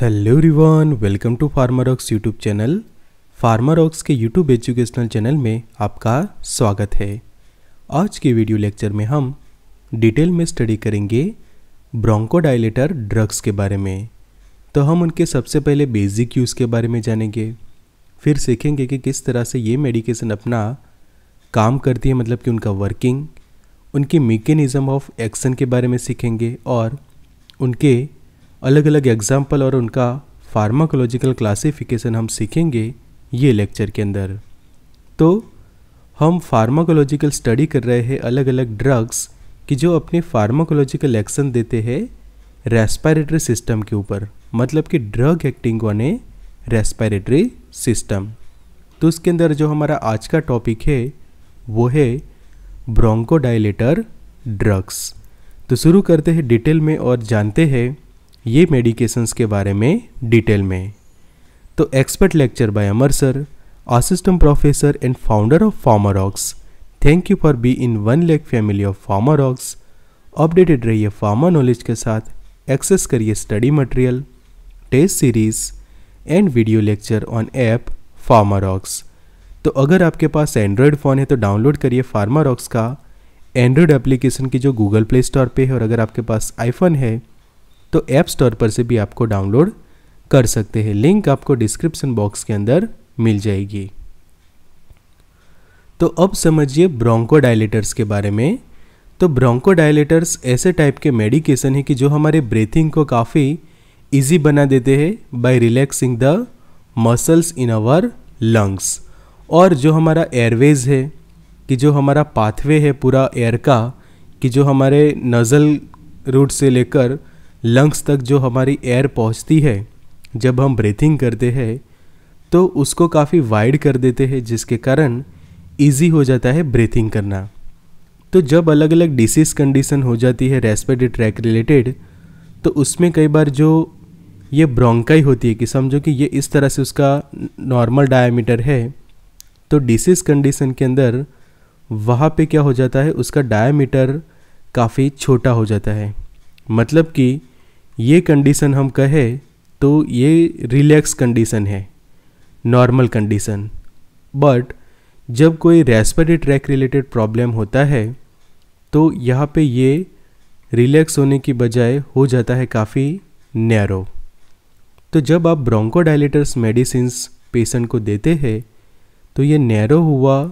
Hello everyone welcome to Pharmarocks YouTube channel Pharmarocks के YouTube educational channel में आपका स्वागत है आज के वीडियो लेक्चर में हम डिटेल में स्टडी करेंगे ब्रोंकोडाइलेटर ड्रग्स के बारे में तो हम उनके सबसे पहले बेसिक यूज़ के बारे में जानेंगे फिर सीखेंगे कि किस तरह से ये मेडिकेशन अपना काम करती है मतलब कि उनका वर्किंग उनके मेकेनिज़म ऑफ एक्शन के बारे में सीखेंगे और उनके अलग अलग एग्जाम्पल और उनका फार्माकोलॉजिकल क्लासिफिकेशन हम सीखेंगे ये लेक्चर के अंदर तो हम फार्माकोलॉजिकल स्टडी कर रहे हैं अलग अलग ड्रग्स कि जो अपने फार्माकोलॉजिकल एक्शन देते हैं रेस्पायरेटरी सिस्टम के ऊपर मतलब कि drug acting on a respiratory system तो उसके अंदर जो हमारा आज का टॉपिक है वो है ब्रोंकोडाइलेटर ड्रग्स तो शुरू करते हैं डिटेल में और जानते हैं ये मेडिकेशंस के बारे में डिटेल में तो expert lecture by Amar sir assistant professor and founder of Pharmarocks thank you for be in one like family of Pharmarocks updated रहिए फार्मा नॉलेज के साथ एक्सेस करिए study material test series and video lecture on app Pharmarocks तो अगर आपके पास Android phone है तो download करिए फार्मारॉक्स का एंड्रॉयड एप्लीकेशन की जो गूगल प्ले स्टोर पे है और अगर आपके पास आईफोन है तो ऐप स्टोर पर से भी आपको डाउनलोड कर सकते हैं लिंक आपको डिस्क्रिप्शन बॉक्स के अंदर मिल जाएगी तो अब समझिए ब्रोंको डायलेटर्स के बारे में तो ब्रोंको डायलेटर्स ऐसे टाइप के मेडिकेशन है कि जो हमारे ब्रीथिंग को काफ़ी इजी बना देते हैं by relaxing the muscles in our lungs और जो हमारा एयरवेज है कि जो हमारा पाथवे है पूरा एयर का कि जो हमारे नज़ल रूट से लेकर लंग्स तक जो हमारी एयर पहुंचती है जब हम ब्रीथिंग करते हैं तो उसको काफ़ी वाइड कर देते हैं जिसके कारण इजी हो जाता है ब्रीथिंग करना तो जब अलग अलग डिसीज़ कंडीशन हो जाती है रेस्पिरेटरी ट्रैक रिलेटेड तो उसमें कई बार जो ये ब्रोंकाई होती है कि समझो कि ये इस तरह से उसका नॉर्मल डायमीटर है तो डिसीज़ कंडीशन के अंदर वहाँ पे क्या हो जाता है उसका डायमीटर काफ़ी छोटा हो जाता है मतलब कि ये कंडीशन हम कहें तो ये रिलैक्स कंडीशन है नॉर्मल कंडीशन बट जब कोई रेस्परी ट्रैक रिलेटेड प्रॉब्लम होता है तो यहाँ पे ये रिलैक्स होने की बजाय हो जाता है काफ़ी नैरो तो जब आप ब्रोंकोडाइलेटर्स मेडिसिन पेशेंट को देते हैं तो ये नैरो हुआ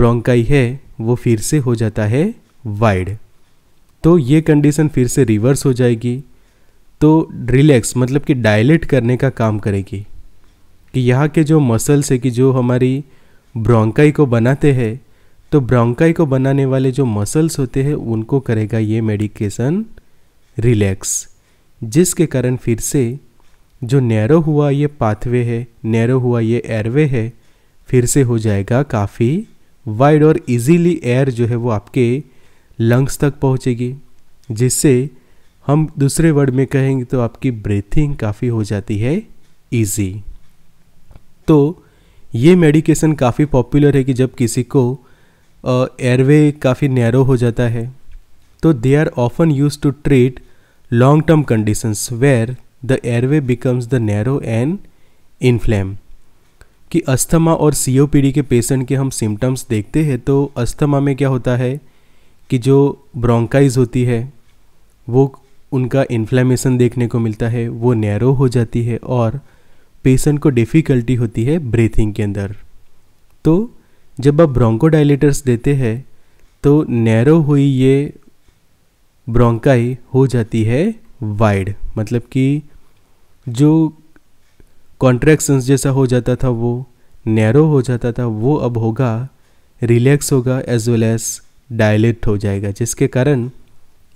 ब्रोंकाई है वो फिर से हो जाता है वाइड तो ये कंडीशन फिर से रिवर्स हो जाएगी तो रिलैक्स मतलब कि डायलेट करने का काम करेगी कि यहाँ के जो मसल्स है कि जो हमारी ब्रोंकाई को बनाते हैं तो ब्रोंकाई को बनाने वाले जो मसल्स होते हैं उनको करेगा ये मेडिकेशन रिलैक्स जिसके कारण फिर से जो नैरो हुआ ये पाथवे है नैरो हुआ ये एयरवे है फिर से हो जाएगा काफ़ी वाइड और इजीली एयर जो है वो आपके लंग्स तक पहुँचेगी जिससे हम दूसरे वर्ड में कहेंगे तो आपकी ब्रीथिंग काफ़ी हो जाती है ईजी तो ये मेडिकेशन काफ़ी पॉपुलर है कि जब किसी को एयरवे काफ़ी नैरो हो जाता है तो they are often used to treat long term conditions where the airway becomes the narrow and inflame कि अस्थमा और सीओपीडी के पेशेंट के हम सिम्टम्स देखते हैं तो अस्थमा में क्या होता है कि जो ब्रोंकाइज होती है वो उनका इन्फ्लेमेशन देखने को मिलता है वो नैरो हो जाती है और पेशेंट को डिफ़िकल्टी होती है ब्रीथिंग के अंदर तो जब आप ब्रोंकोडाइलेटर्स देते हैं तो नैरो हुई ये ब्रोंकाई हो जाती है वाइड मतलब कि जो कॉन्ट्रैक्शंस जैसा हो जाता था वो नैरो हो जाता था वो अब होगा रिलैक्स होगा एज वेल एज डायलेट हो जाएगा जिसके कारण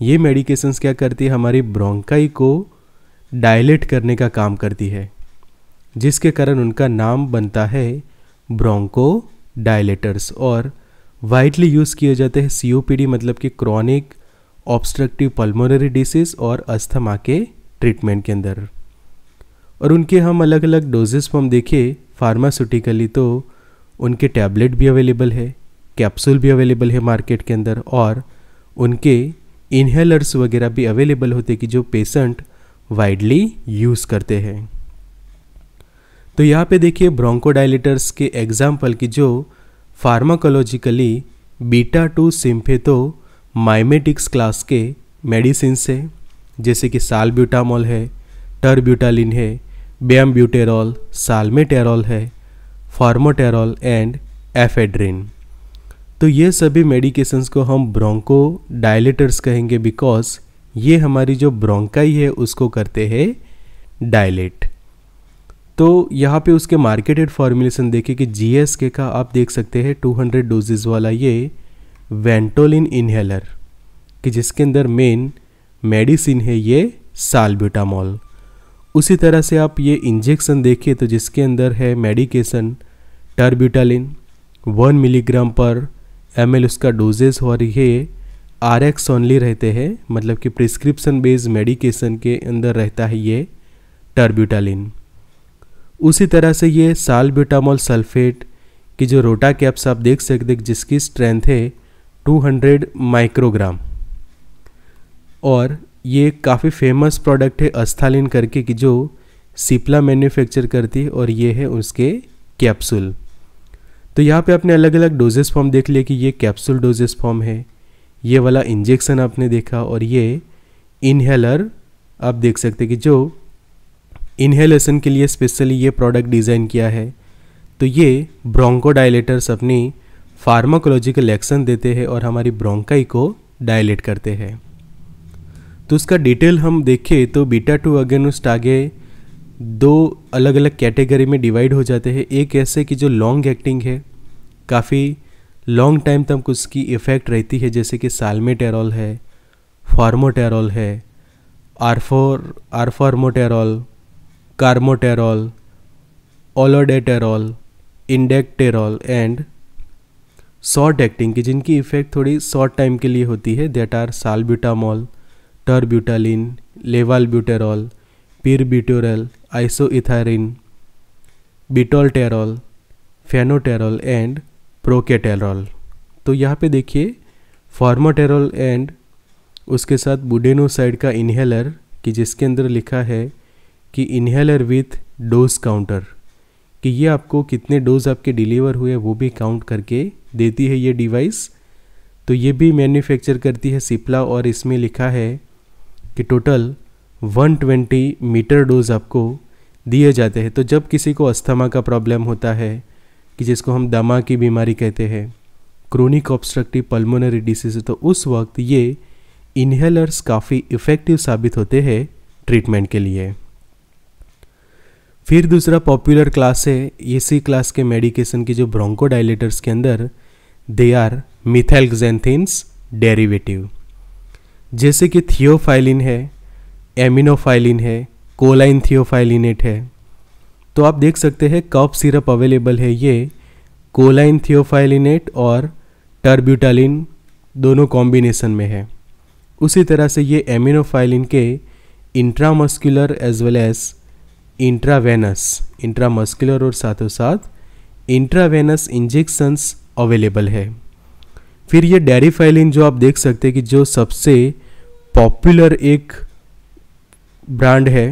ये मेडिकेशंस क्या करती है हमारी ब्रोंकाई को डायलेट करने का काम करती है जिसके कारण उनका नाम बनता है ब्रोंको डायलेटर्स और वाइडली यूज़ किए जाते हैं सीओपीडी मतलब कि क्रॉनिक ऑब्स्ट्रक्टिव पल्मोनरी डिसीज़ और अस्थमा के ट्रीटमेंट के अंदर और उनके हम अलग अलग डोजेस हम देखें फार्मास्यूटिकली तो उनके टैबलेट भी अवेलेबल है कैप्सूल भी अवेलेबल है मार्केट के अंदर और उनके इन्हेलर्स वगैरह भी अवेलेबल होते कि जो पेशेंट वाइडली यूज़ करते हैं तो यहाँ पे देखिए ब्रोंकोडाइलेटर्स के एग्जाम्पल की जो pharmacologically beta two sympathomimetics class के मेडिसिन से जैसे कि सालब्यूटामोल है टर्ब्यूटालिन है बेम्ब्यूटेरॉल सालमेटेरॉल है फॉर्मोटेरॉल एंड एफेड्रिन तो ये सभी मेडिकेशंस को हम ब्रोंको डायलेटर्स कहेंगे बिकॉज ये हमारी जो ब्रोंकाई है उसको करते हैं डायलेट तो यहाँ पे उसके मार्केटेड फॉर्मूलेशन देखें कि जी के का आप देख सकते हैं 200 डोजेज वाला ये वेंटोलिन इन्हेलर कि जिसके अंदर मेन मेडिसिन है ये साल्ब्यूटामॉल उसी तरह से आप ये इंजेक्शन देखिए तो जिसके अंदर है मेडिकेशन टर्ब्यूटालिन वन मिलीग्राम पर एम उसका डोजेज और ये आर एक्स ओनली रहते हैं मतलब कि प्रिस्क्रिप्शन बेस्ड मेडिकेशन के अंदर रहता है ये टर्ब्यूटालिन उसी तरह से ये सालब्यूटामोल सल्फेट की जो रोटा कैप्स आप देख सकते हैं जिसकी स्ट्रेंथ है 200 माइक्रोग्राम और ये काफ़ी फेमस प्रोडक्ट है अस्थालिन करके कि जो सिप्ला मैन्युफैक्चर करती है और ये है उसके कैप्सूल तो यहाँ पे आपने अलग अलग डोजेस फॉर्म देख लिया कि ये कैप्सूल डोजेस फॉर्म है ये वाला इंजेक्शन आपने देखा और ये इनहेलर आप देख सकते कि जो इनहेलेशन के लिए स्पेशली ये प्रोडक्ट डिज़ाइन किया है तो ये ब्रोंकोडाइलेटर्स अपनी फार्माकोलॉजिकल एक्शन देते हैं और हमारी ब्रोंकाई को डायलेट करते हैं तो उसका डिटेल हम देखें तो बीटा टू अगेनुस्ट आगे दो अलग अलग कैटेगरी में डिवाइड हो जाते हैं एक ऐसे कि जो लॉन्ग एक्टिंग है काफ़ी लॉन्ग टाइम तक उसकी इफ़ेक्ट रहती है जैसे कि सालमेटेरॉल है फार्मोटेरॉल है आरफोर arformoterol carmoterol olodaterol indacaterol and short acting की जिनकी इफ़ेक्ट थोड़ी शॉर्ट टाइम के लिए होती है that are salbutamol terbutaline levalbuterol isoetharine bitolterol fenoterol and procaterol तो यहाँ पे देखिए फॉर्मोटेरॉल एंड उसके साथ बुडेनोसाइड का इन्हेलर कि जिसके अंदर लिखा है कि इन्हेलर विथ डोज काउंटर कि ये आपको कितने डोज आपके डिलीवर हुए वो भी काउंट करके देती है ये डिवाइस तो ये भी मैन्युफैक्चर करती है सिप्ला और इसमें लिखा है कि टोटल 120 मीटर डोज आपको दिए जाते हैं तो जब किसी को अस्थमा का प्रॉब्लम होता है कि जिसको हम दमा की बीमारी कहते हैं क्रोनिक ऑब्स्ट्रक्टिव पल्मोनरी डिसीज तो उस वक्त ये इन्हेलर्स काफ़ी इफ़ेक्टिव साबित होते हैं ट्रीटमेंट के लिए फिर दूसरा पॉपुलर क्लास है इसी क्लास के मेडिकेशन की जो ब्रोंकोडाइलेटर्स के अंदर दे आर मिथैलग्जेंथिन्स डेरिवेटिव जैसे कि थियोफाइलिन है एमिनोफाइलिन है कोलाइन थियोफाइलिनेट है तो आप देख सकते हैं कफ सिरप अवेलेबल है ये कोलाइन थियोफाइलिनेट और टर्ब्यूटालिन दोनों कॉम्बिनेशन में है उसी तरह से ये एमिनोफाइलिन के intramuscular as well as intravenous intramuscular और साथों साथ इंट्रावेनस इंजेक्शंस अवेलेबल है फिर ये डेरीफाइलिन जो आप देख सकते हैं कि जो सबसे पॉपुलर एक ब्रांड है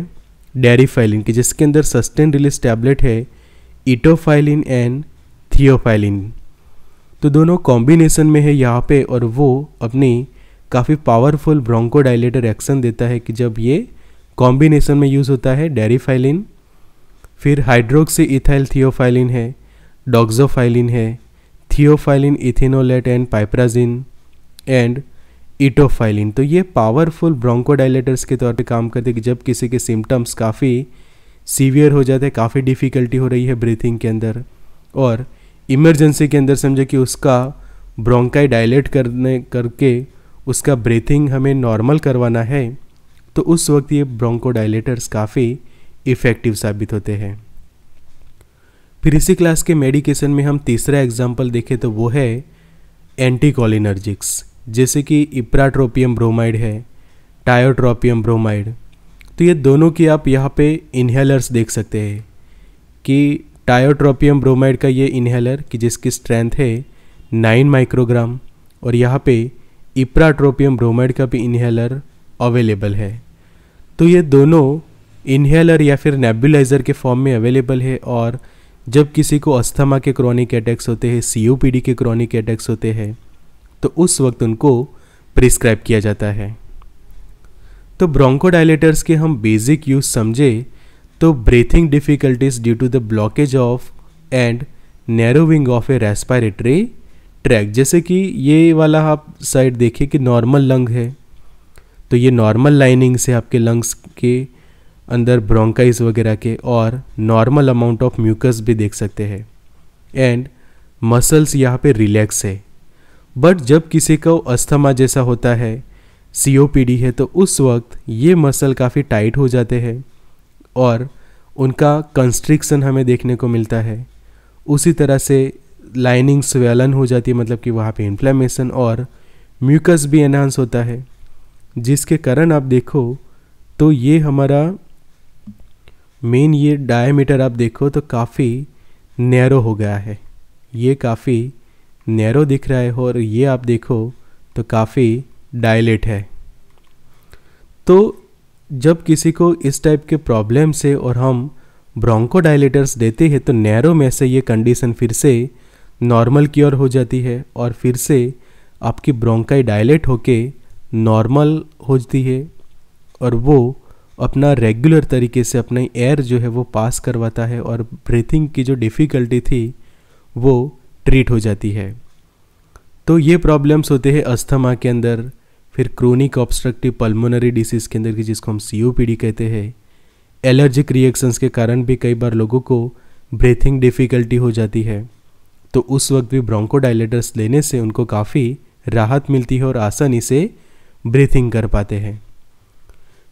डेरीफाइलिन की जिसके अंदर सस्टेन रिलीज टैबलेट है इटोफाइलिन एंड थियोफाइलिन तो दोनों कॉम्बिनेशन में है यहाँ पे और वो अपनी काफ़ी पावरफुल ब्रोंकोडाइलेटर एक्शन देता है कि जब ये कॉम्बिनेशन में यूज़ होता है डेरीफाइलिन फिर हाइड्रोक्सी इथाइल थियोफाइलिन है डॉक्जोफाइलिन है theophylline ethanolate and piperazine and etofylline तो ये पावरफुल ब्रोंकोडाइलेटर्स के तौर पे काम करते हैं कि जब किसी के सिम्टम्स काफ़ी सीवियर हो जाते हैं काफ़ी डिफ़िकल्टी हो रही है ब्रीथिंग के अंदर और इमरजेंसी के अंदर समझे कि उसका ब्रोंकाई डायलेट करने करके उसका ब्रीथिंग हमें नॉर्मल करवाना है तो उस वक्त ये ब्रोंकोडाइलेटर्स काफ़ी इफ़ेक्टिव साबित होते हैं फिर इसी क्लास के मेडिकेशन में हम तीसरा एग्जाम्पल देखें तो वो है एंटीकोलिनर्जिक्स जैसे कि इप्राट्रोपियम ब्रोमाइड है टायोट्रोपियम ब्रोमाइड तो ये दोनों की आप यहाँ पे इन्हेलर्स देख सकते हैं कि टायोट्रोपियम ब्रोमाइड का ये इन्हेलर कि जिसकी स्ट्रेंथ है नाइन माइक्रोग्राम और यहाँ पे इप्राट्रोपियम ब्रोमाइड का भी इन्हेलर अवेलेबल है तो ये दोनों इन्हेलर या फिर नेबुलाइज़र के फॉर्म में अवेलेबल है और जब किसी को अस्थमा के क्रॉनिक अटैक्स होते हैं सी के क्रॉनिक अटैक्स होते हैं तो उस वक्त उनको प्रिस्क्राइब किया जाता है तो ब्रोंकोडाइलेटर्स के हम बेसिक यूज समझे तो breathing difficulties due to the blockage of and narrowing of a respiratory tract जैसे कि ये वाला आप साइड देखिए कि नॉर्मल लंग है तो ये नॉर्मल लाइनिंग से आपके लंग्स के अंदर ब्रोंकाइज वगैरह के और नॉर्मल अमाउंट ऑफ म्यूकस भी देख सकते हैं एंड मसल्स यहाँ पे रिलैक्स है बट जब किसी को अस्थमा जैसा होता है सीओपीडी है तो उस वक्त ये मसल काफ़ी टाइट हो जाते हैं और उनका कंस्ट्रिक्शन हमें देखने को मिलता है उसी तरह से लाइनिंग स्वेलन हो जाती है मतलब कि वहाँ पे इन्फ्लेमेशन और म्यूकस भी एनहांस होता है जिसके कारण आप देखो तो ये हमारा मेन ये डायमीटर आप देखो तो काफ़ी नैरो हो गया है ये काफ़ी नैरो दिख रहा है और ये आप देखो तो काफ़ी डायलेट है तो जब किसी को इस टाइप के प्रॉब्लम से और हम ब्रोंको डायलेटर्स देते हैं तो नैरो में से ये कंडीशन फिर से नॉर्मल क्योर हो जाती है और फिर से आपकी ब्रोंकाई डायलेट होके नॉर्मल हो जाती है और वो अपना रेगुलर तरीके से अपने एयर जो है वो पास करवाता है और ब्रीथिंग की जो डिफ़िकल्टी थी वो ट्रीट हो जाती है तो ये प्रॉब्लम्स होते हैं अस्थमा के अंदर फिर क्रोनिक ऑब्स्ट्रक्टिव पल्मोनरी डिसीज़ के अंदर की जिसको हम सी कहते हैं एलर्जिक रिएक्शंस के कारण भी कई बार लोगों को ब्रीथिंग डिफ़िकल्टी हो जाती है तो उस वक्त भी ब्रोंकोडाइलेटर्स लेने से उनको काफ़ी राहत मिलती है और आसानी से ब्रीथिंग कर पाते हैं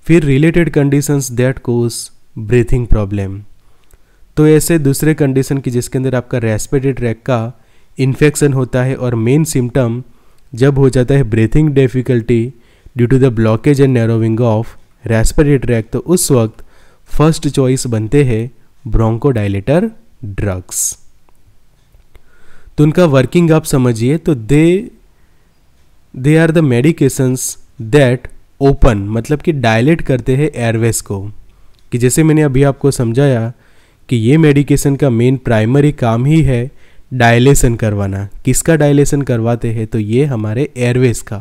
फिर related conditions that cause breathing problem तो ऐसे दूसरे कंडीशन की जिसके अंदर आपका रेस्पिरेटरी ट्रैक का इन्फेक्शन होता है और मेन सिम्टम जब हो जाता है breathing difficulty due to the blockage and narrowing of respiratory tract तो उस वक्त फर्स्ट चॉइस बनते हैं ब्रोंकोडाइलेटर ड्रग्स तो उनका वर्किंग आप समझिए तो they they are the medications that open मतलब कि डायलेट करते हैं एयरवेज को कि जैसे मैंने अभी आपको समझाया कि ये मेडिकेशन का मेन प्राइमरी काम ही है डायलेशन करवाना किसका डायलेशन करवाते हैं तो ये हमारे एयरवेज का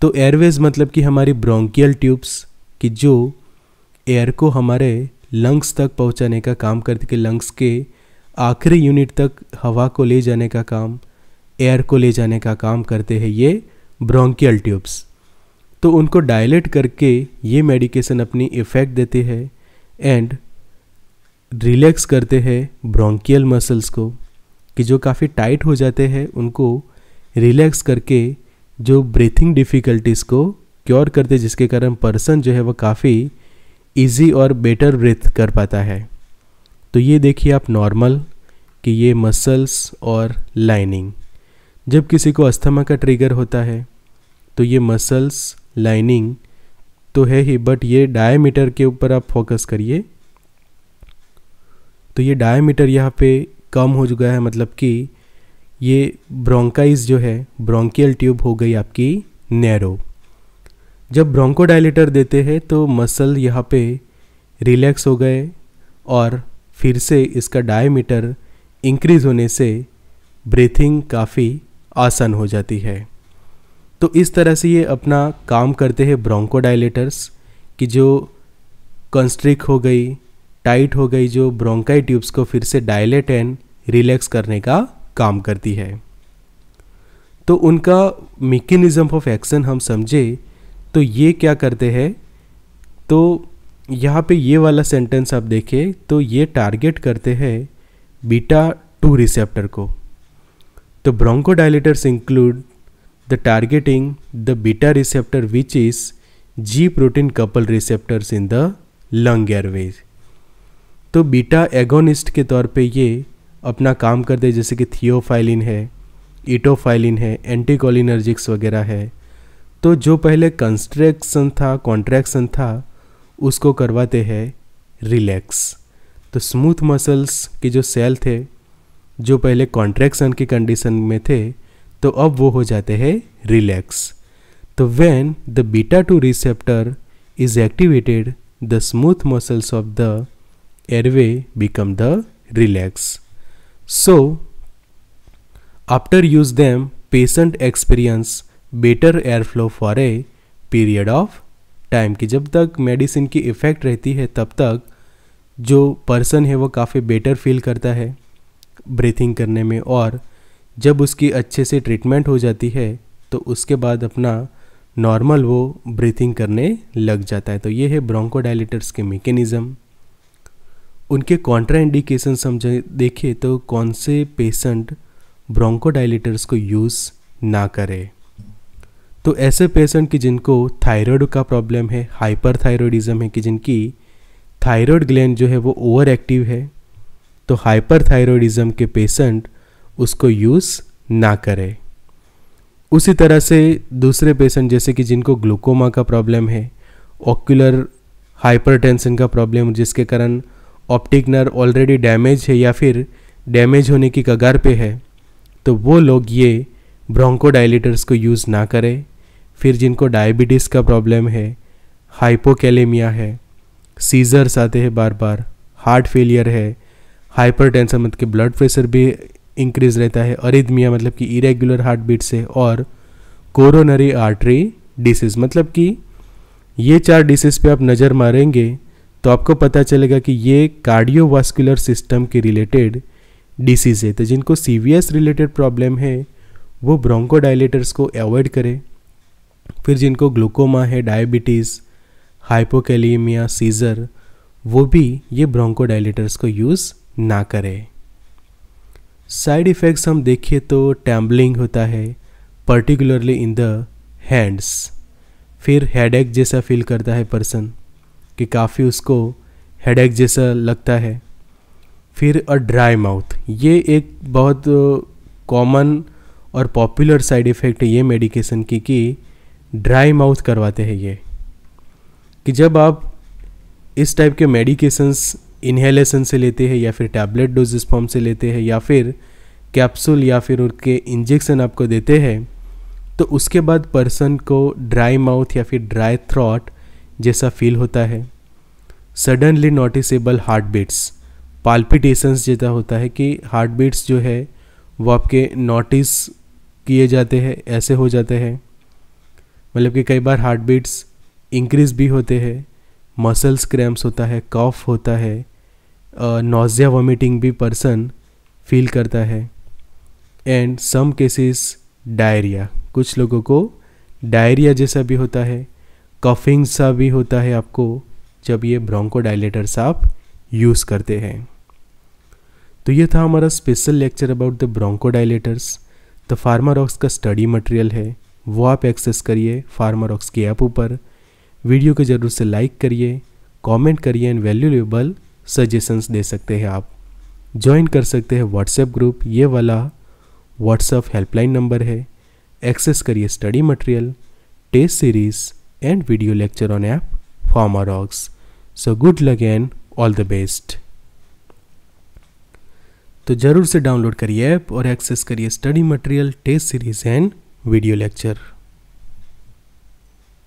तो एयरवेज मतलब कि हमारी ब्रोंकियल ट्यूब्स कि जो एयर को हमारे लंग्स तक पहुंचाने का काम करती कि लंग्स के आखिरी यूनिट तक हवा को ले जाने का काम एयर को ले जाने का काम करते हैं ये ब्रोंकियल ट्यूब्स तो उनको डायलेट करके ये मेडिकेशन अपनी इफ़ेक्ट देती है एंड रिलैक्स करते हैं ब्रोंकियल मसल्स को कि जो काफ़ी टाइट हो जाते हैं उनको रिलैक्स करके जो ब्रीथिंग डिफ़िकल्टीज़ को क्योर करते जिसके कारण पर्सन जो है वो काफ़ी इजी और बेटर ब्रीथ कर पाता है तो ये देखिए आप नॉर्मल कि ये मसल्स और लाइनिंग जब किसी को अस्थमा का ट्रिगर होता है तो ये मसल्स लाइनिंग तो है ही बट ये डायमीटर के ऊपर आप फोकस करिए तो ये डायमीटर यहाँ पे कम हो चुका है मतलब कि ये ब्रोंकाइज जो है ब्रोंकियल ट्यूब हो गई आपकी नैरो जब ब्रोंकोडाइलेटर देते हैं तो मसल यहाँ पे रिलैक्स हो गए और फिर से इसका डायमीटर इंक्रीज होने से ब्रीथिंग काफ़ी आसान हो जाती है तो इस तरह से ये अपना काम करते हैं ब्रोंकोडाइलेटर्स कि जो कंस्ट्रिक हो गई टाइट हो गई जो ब्रोंकाई ट्यूब्स को फिर से डायलेट एंड रिलैक्स करने का काम करती है तो उनका मेकेनिज्म ऑफ एक्शन हम समझे तो ये क्या करते हैं तो यहाँ पे ये वाला सेंटेंस आप देखें तो ये टारगेट करते हैं बीटा टू रिसेप्टर को तो bronchodilators include the targeting the beta receptor which is G protein couple receptors in the lung airways तो बीटा एगोनिस्ट के तौर पे ये अपना काम करते हैं जैसे कि थियोफाइलिन है ईटोफाइलिन है एंटीकोलिनर्जिक्स वगैरह है तो जो पहले कंस्ट्रेक्शन था कॉन्ट्रैक्शन था उसको करवाते हैं रिलैक्स तो स्मूथ मसल्स के जो सेल थे जो पहले कॉन्ट्रैक्शन की कंडीशन में थे तो अब वो हो जाते हैं रिलैक्स तो when the beta two receptor is activated the smooth muscles of the airway become the relax. So after use them patient experience better airflow for a period of time कि जब तक मेडिसिन की effect रहती है तब तक जो person है वो काफ़ी बेटर फील करता है ब्रीथिंग करने में और जब उसकी अच्छे से ट्रीटमेंट हो जाती है तो उसके बाद अपना नॉर्मल वो ब्रीथिंग करने लग जाता है तो ये है ब्रोंकोडाइलेटर्स के मेकेनिज़्म उनके कॉन्ट्रा इंडिकेशन समझे देखे तो कौन से पेशेंट ब्रोंकोडाइलेटर्स को यूज़ ना करें तो ऐसे पेशेंट कि जिनको थायराइड का प्रॉब्लम है हाइपर है कि जिनकी थायराइड ग्लैंड जो है वो ओवर एक्टिव है तो हाइपर के पेशेंट उसको यूज़ ना करें उसी तरह से दूसरे पेशेंट जैसे कि जिनको ग्लूकोमा का प्रॉब्लम है ऑक्यूलर हाइपरटेंशन का प्रॉब्लम जिसके कारण ऑप्टिक नर्व ऑलरेडी डैमेज है या फिर डैमेज होने की कगार पे है तो वो लोग ये ब्रोंकोडाइलेटर्स को यूज़ ना करें फिर जिनको डायबिटीज़ का प्रॉब्लम है हाइपोकैलेमिया है सीज़र्स आते हैं बार बार हार्ट फेलियर है हाइपर टेंसन मतलब कि ब्लड प्रेशर भी इंक्रीज रहता है अरिदमिया मतलब कि इरेगुलर हार्ट बीट से और कोरोनरी आर्टरी डिसीज़ मतलब कि ये चार डिसीज़ पे आप नज़र मारेंगे तो आपको पता चलेगा कि ये कार्डियोवास्कुलर सिस्टम के रिलेटेड डिसीज़ है तो जिनको सीवियस रिलेटेड प्रॉब्लम है वो ब्रोंकोडाइलेटर्स को अवॉइड करें फिर जिनको ग्लूकोमा है डायबिटीज़ हाइपोकैलीमिया सीज़र वो भी ये ब्रोंकोडाइलेटर्स को यूज़ ना करें साइड इफ़ेक्ट्स हम देखिए तो टैम्बलिंग होता है पर्टिकुलरली इन द हैंड्स फिर हेडेक जैसा फील करता है पर्सन कि काफ़ी उसको हेडेक जैसा लगता है फिर अ ड्राई माउथ ये एक बहुत कॉमन और पॉपुलर साइड इफ़ेक्ट है ये मेडिकेशन की कि ड्राई माउथ करवाते हैं ये कि जब आप इस टाइप के मेडिकेशंस इन्हेलेसन से लेते हैं या फिर टैबलेट डोजेस फॉर्म से लेते हैं या फिर कैप्सूल या फिर उनके इंजेक्शन आपको देते हैं तो उसके बाद पर्सन को ड्राई माउथ या फिर ड्राई थ्रॉट जैसा फील होता है suddenly noticeable heart beats palpitations जैसा होता है कि हार्ट बीट्स जो है वो आपके नोटिस किए जाते हैं ऐसे हो जाते हैं मतलब कि कई बार हार्ट बीट्स इंक्रीज भी होते हैं मसल्स क्रैम्प्स होता है कफ होता है नोजिया वॉमिटिंग भी पर्सन फील करता है एंड सम केसेस डायरिया कुछ लोगों को डायरिया जैसा भी होता है कफिंग सा भी होता है आपको जब ये ब्रोंकोडाइलेटर्स आप यूज़ करते हैं तो ये था हमारा special lecture about the bronchodilators the Pharmarox का स्टडी मटेरियल है वो आप एक्सेस करिए फार्मारॉक्स के ऐप ऊपर वीडियो को ज़रूर से लाइक करिए कमेंट करिए एंड वैल्यूएबल सजेशंस दे सकते हैं आप ज्वाइन कर सकते हैं व्हाट्सएप ग्रुप ये वाला व्हाट्सएप हेल्पलाइन नंबर है एक्सेस करिए study material test series and video lecture on app Formarox. So good luck and all the best. तो ज़रूर से डाउनलोड करिए ऐप और एक्सेस करिए study material test series and video lecture